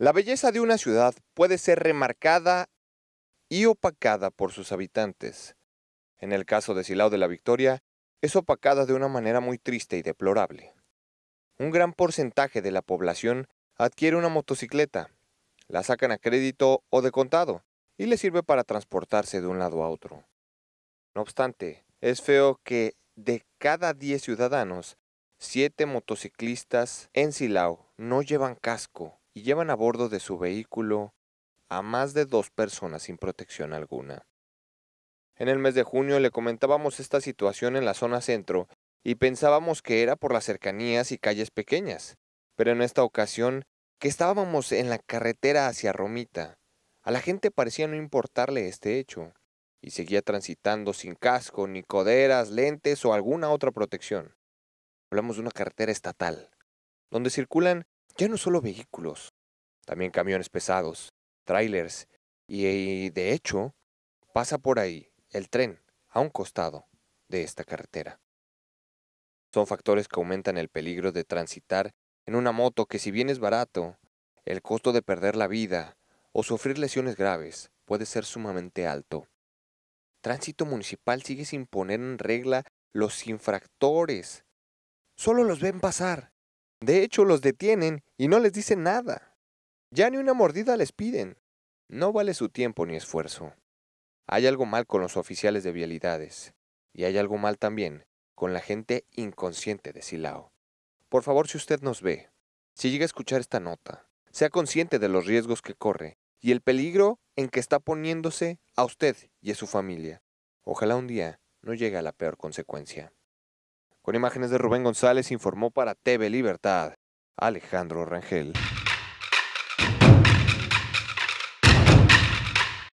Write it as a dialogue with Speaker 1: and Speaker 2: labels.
Speaker 1: La belleza de una ciudad puede ser remarcada y opacada por sus habitantes. En el caso de Silao de la Victoria, es opacada de una manera muy triste y deplorable. Un gran porcentaje de la población adquiere una motocicleta, la sacan a crédito o de contado y le sirve para transportarse de un lado a otro. No obstante, es feo que de cada 10 ciudadanos, 7 motociclistas en Silao no llevan casco y llevan a bordo de su vehículo a más de dos personas sin protección alguna. En el mes de junio le comentábamos esta situación en la zona centro y pensábamos que era por las cercanías y calles pequeñas, pero en esta ocasión que estábamos en la carretera hacia Romita, a la gente parecía no importarle este hecho, y seguía transitando sin casco, ni coderas, lentes o alguna otra protección. Hablamos de una carretera estatal, donde circulan ya no solo vehículos, también camiones pesados, trailers, y, de hecho pasa por ahí el tren a un costado de esta carretera. Son factores que aumentan el peligro de transitar en una moto que si bien es barato, el costo de perder la vida o sufrir lesiones graves puede ser sumamente alto. Tránsito municipal sigue sin poner en regla los infractores. Solo los ven pasar de hecho, los detienen y no les dicen nada. Ya ni una mordida les piden. No vale su tiempo ni esfuerzo. Hay algo mal con los oficiales de vialidades. Y hay algo mal también con la gente inconsciente de Silao. Por favor, si usted nos ve, si llega a escuchar esta nota, sea consciente de los riesgos que corre y el peligro en que está poniéndose a usted y a su familia. Ojalá un día no llegue a la peor consecuencia. Con imágenes de Rubén González informó para TV Libertad Alejandro Rangel.